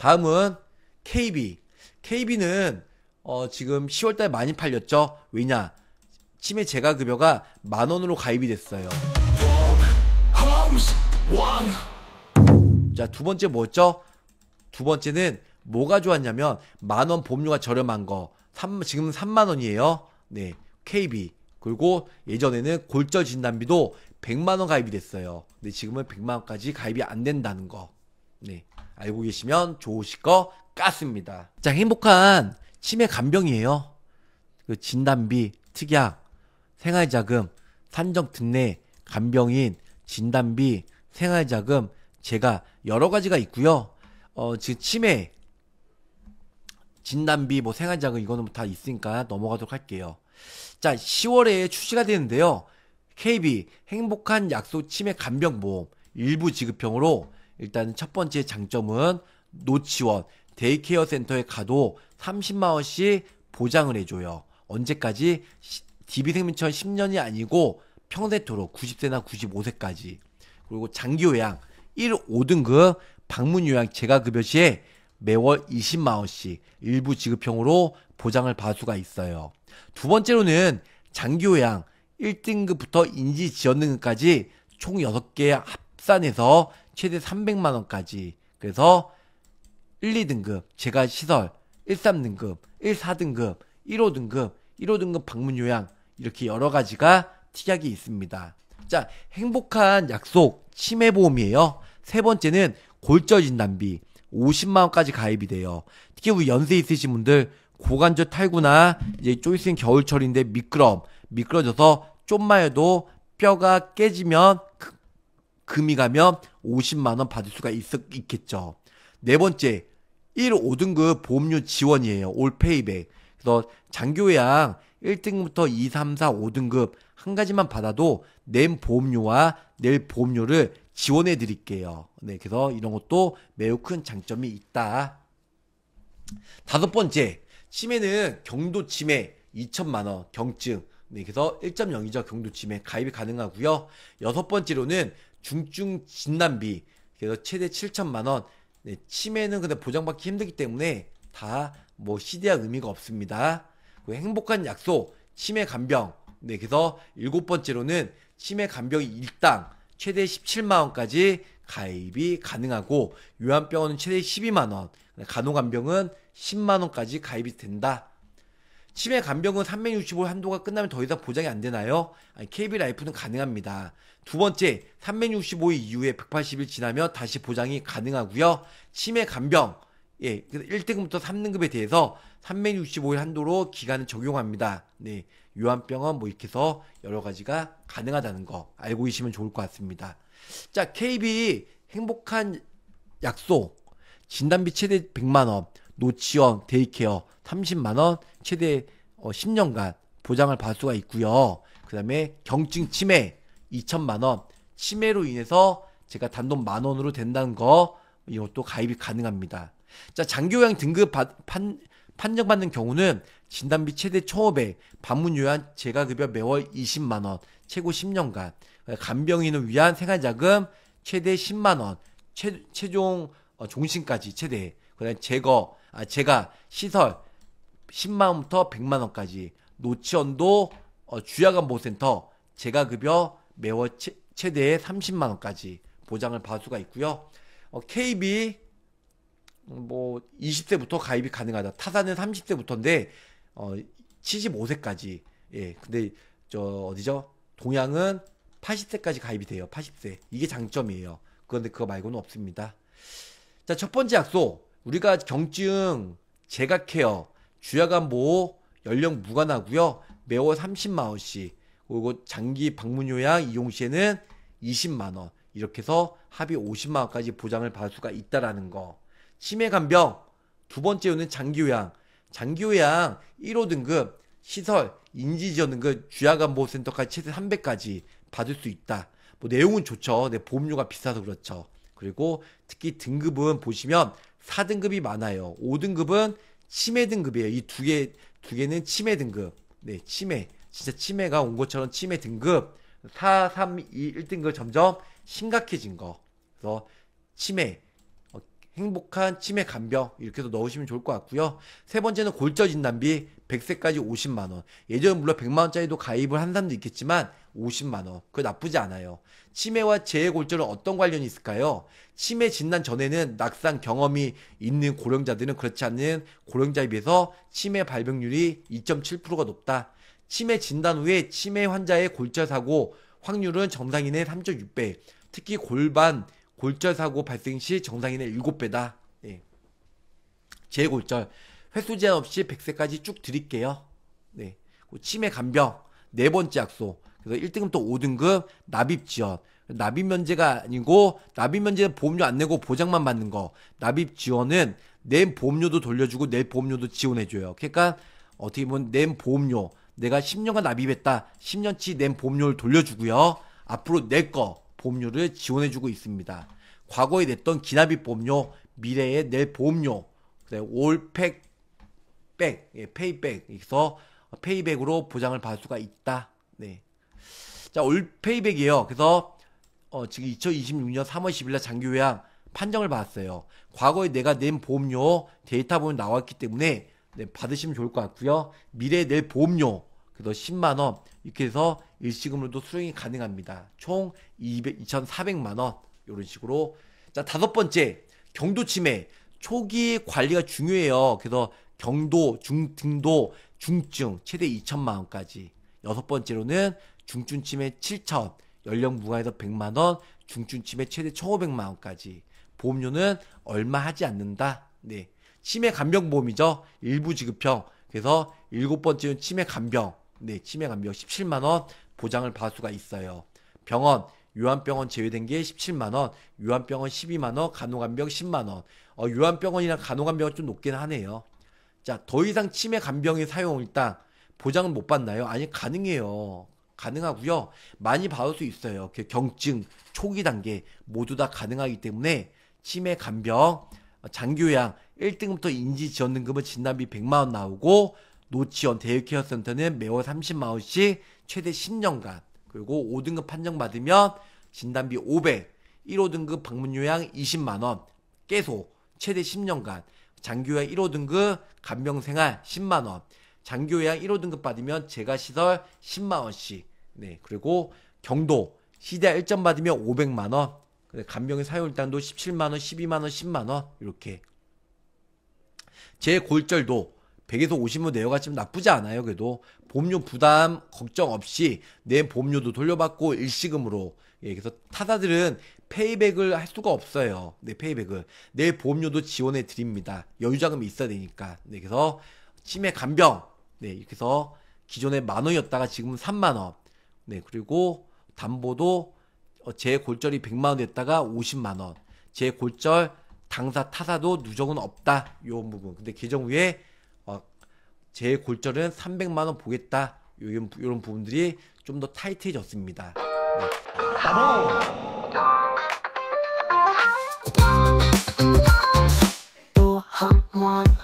다음은 KB. KB는 어, 지금 10월달에 많이 팔렸죠. 왜냐? 치매 재가 급여가 만 원으로 가입이 됐어요. 자, 두 번째 뭐죠두 번째는 뭐가 좋았냐면 만 원 보험료가 저렴한 거. 3, 지금 3만 원이에요. 네. KB. 그리고 예전에는 골절 진단비도 100만 원 가입이 됐어요. 근데 지금은 100만 원까지 가입이 안 된다는 거. 네. 알고 계시면 좋으실 것 같습니다. 자, 행복한 치매 간병이에요. 그 진단비, 특약, 생활자금, 산정 등내 간병인, 진단비, 생활자금, 제가 여러 가지가 있고요. 어, 즉 치매, 진단비, 뭐 생활자금 이거는 다 있으니까 넘어가도록 할게요. 자, 10월에 출시가 되는데요. KB 행복한 약속 치매 간병보험 일부 지급형으로 일단 첫 번째 장점은 노치원, 데이케어 센터에 가도 30만원씩 보장을 해줘요. 언제까지? DB생명처럼 10년이 아니고 평생토록 90세나 95세까지. 그리고 장기요양 1, 5등급 방문요양 재가급여 시에 매월 20만원씩 일부 지급형으로 보장을 받을 수가 있어요. 두 번째로는 장기요양 1등급부터 인지지원등급까지총 6개 합산해서 최대 300만 원까지. 그래서 1, 2등급, 재가 시설, 1, 3등급, 1, 4등급, 1호 등급, 1호 등급 방문 요양 이렇게 여러 가지가 특약이 있습니다. 자, 행복한 약속 치매 보험이에요. 세 번째는 골절 진단비 50만 원까지 가입이 돼요. 특히 우리 연세 있으신 분들 고관절 탈구나 이제 좀 있으면 겨울철인데 미끄럼 미끄러져서 좀만 해도 뼈가 깨지면 그, 금이 가면 50만원 받을 수가 있, 있겠죠. 네 번째, 1, 5등급 보험료 지원이에요. 올페이백. 그래서 장교양 1등부터 2, 3, 4, 5등급 한 가지만 받아도 낸 보험료와 낼 보험료를 지원해 드릴게요. 네, 그래서 이런 것도 매우 큰 장점이 있다. 다섯 번째, 치매는 경도 치매 2천만 원, 경증 네, 그래서 1.02적 경도침매 가입이 가능하고요. 여섯 번째로는 중증 진단비 그래서 최대 7천만 원. 네, 치매는 근데 보장받기 힘들기 때문에 다 뭐 시대와 의미가 없습니다. 그 행복한 약속 치매 간병. 네, 그래서 일곱 번째로는 치매 간병 일당 최대 17만 원까지 가입이 가능하고 요양병원은 최대 12만 원, 간호간병은 10만 원까지 가입이 된다. 치매 간병은 365일 한도가 끝나면 더 이상 보장이 안 되나요? KB 라이프는 가능합니다. 두 번째, 365일 이후에 180일 지나면 다시 보장이 가능하고요. 치매 간병 예, 1등급부터 3등급에 대해서 365일 한도로 기간을 적용합니다. 네, 요한병원 뭐 이렇게 해서 여러 가지가 가능하다는 거 알고 계시면 좋을 것 같습니다. 자, KB 행복한 약속 진단비 최대 100만 원. 노치원, 데이케어 30만 원 최대 10년간 어, 보장을 받을 수가 있고요. 그다음에 경증 치매 2천만 원 치매로 인해서 제가 단돈 만 원으로 된다는 거 이것도 가입이 가능합니다. 자, 장기요양 등급 받, 판, 판정받는 경우는 진단비 최대 초5 0 방문요양 재가급여 매월 20만원, 최고 10년간, 간병인을 위한 생활자금 최대 10만원, 최, 최종 어, 종신까지 최대, 그 다음 제거, 아, 제가 시설 10만원부터 100만원까지 노치원도 어, 주야간보호센터 제가급여 매월 채, 최대 30만원까지 보장을 받을 수가 있고요. 어, KB 뭐 20세부터 가입이 가능하다. 타사는 30세부터인데 어 75세까지. 예. 근데 저 어디죠? 동양은 80세까지 가입이 돼요. 80세. 이게 장점이에요. 그런데 그거 말고는 없습니다. 자, 첫 번째 약속. 우리가 경증, 제각해요 주야간 보호, 연령 무관하고요. 매월 30만 원씩 그리고 장기 방문 요양 이용 시에는 20만 원 이렇게 해서 합의 50만 원까지 보장을 받을 수가 있다라는 거. 치매 간병 두번째요는 장기 요양. 장기 요양 1호 등급 시설 인지 지원 등급 주야간 보호 센터까지 최대 300까지 받을 수 있다. 뭐 내용은 좋죠. 내 보험료가 비싸서 그렇죠. 그리고 특히 등급은 보시면 4등급이 많아요. 5등급은 치매 등급이에요. 이 두 개, 두 개는 치매 등급. 네, 치매. 진짜 치매가 온 것처럼 치매 등급. 4, 3, 2, 1등급 점점 심각해진 거. 그래서 치매, 어, 행복한 치매 간병 이렇게 해서 넣으시면 좋을 것 같고요. 세 번째는 골절 진단비 100세까지 50만 원. 예전 물론 100만 원짜리도 가입을 한 사람도 있겠지만 50만 원. 그거 나쁘지 않아요. 치매와 재해 골절은 어떤 관련이 있을까요? 치매 진단 전에는 낙상 경험이 있는 고령자들은 그렇지 않은 고령자에 비해서 치매 발병률이 2.7%가 높다. 치매 진단 후에 치매 환자의 골절 사고 확률은 정상인의 3.6배, 특히 골반 골절 사고 발생 시 정상인의 7배다. 예. 재골절. 횟수 제한 없이 100세까지 쭉 드릴게요. 네. 치매 간병 네 번째 약소. 그래서 1등급 또 5등급 납입 지원. 납입 면제가 아니고 납입 면제는 보험료 안 내고 보장만 받는 거. 납입 지원은 낸 보험료도 돌려주고 내 보험료도 지원해줘요. 그러니까 어떻게 보면 낸 보험료 내가 10년간 납입했다. 10년치 낸 보험료를 돌려주고요. 앞으로 내거 보험료를 지원해주고 있습니다. 과거에 냈던 기납입 보험료, 미래에 낼 보험료, 올팩 백, 예, 페이백에서 페이백으로 보장을 받을 수가 있다. 네. 자, 올 페이백이에요. 그래서 어, 지금 2026년 3월 10일 날 장기 요양 판정을 받았어요. 과거에 내가 낸 보험료 데이터 보면 나왔기 때문에 네, 받으시면 좋을 것 같고요. 미래에 낼 보험료 그래서 10만 원 이렇게 해서 일시금으로도 수령이 가능합니다. 총 200, 2,400만 원 이런 식으로 자 다섯 번째 경도 침해. 초기 관리가 중요해요. 그래서 경도, 중, 등도, 중증 최대 2천만 원까지. 여섯 번째로는 중증치매 7천, 연령 무관에서 100만 원, 중증치매 최대 1,500만 원까지. 보험료는 얼마 하지 않는다. 네. 치매 간병 보험이죠. 일부 지급형. 그래서 일곱 번째는 치매 간병. 네, 치매 간병 17만 원 보장을 받을 수가 있어요. 병원 요한병원 제외된 게 17만 원, 요한병원 12만 원, 간호간병 10만 원. 어, 요한병원이랑 간호간병은 좀 높긴 하네요. 자, 더 이상 치매 간병인 사용 일단 보장은 못 받나요? 아니 가능해요. 가능하고요. 많이 받을 수 있어요. 그 경증 초기 단계 모두 다 가능하기 때문에 치매 간병 장교양 1등부터 인지 지원등급은 진단비 100만 원 나오고 노치원 대유케어 센터는 매월 30만 원씩 최대 10년간 그리고 5등급 판정받으면 진단비 500, 1호등급 방문 요양 20만 원 계속 최대 10년간 장교양 1호 등급 간병생활 10만원. 장교양 1호 등급 받으면 재가시설 10만원씩. 네. 그리고 경도 시대 1점 받으면 500만원. 간병의 사용일당도 17만원, 12만원, 10만원. 이렇게. 제 골절도 100에서 50만 내려갔지만 나쁘지 않아요. 그래도 보험료 부담 걱정 없이 내 보험료도 돌려받고 일시금으로 예, 그래서 타사들은 페이백을 할 수가 없어요. 네, 페이백을. 내 보험료도 지원해 드립니다. 여유자금이 있어야 되니까. 네, 그래서 치매 간병. 네, 이렇게 해서 기존에 만 원이었다가 지금은 3만 원. 네, 그리고 담보도 어, 제 골절이 100만 원 됐다가 50만 원. 제 골절 당사 타사도 누적은 없다. 요 부분. 근데 계정위에 어, 제 골절은 300만 원 보겠다. 요런, 요런 부분들이 좀 더 타이트해졌습니다. 네. ตัวหักมัน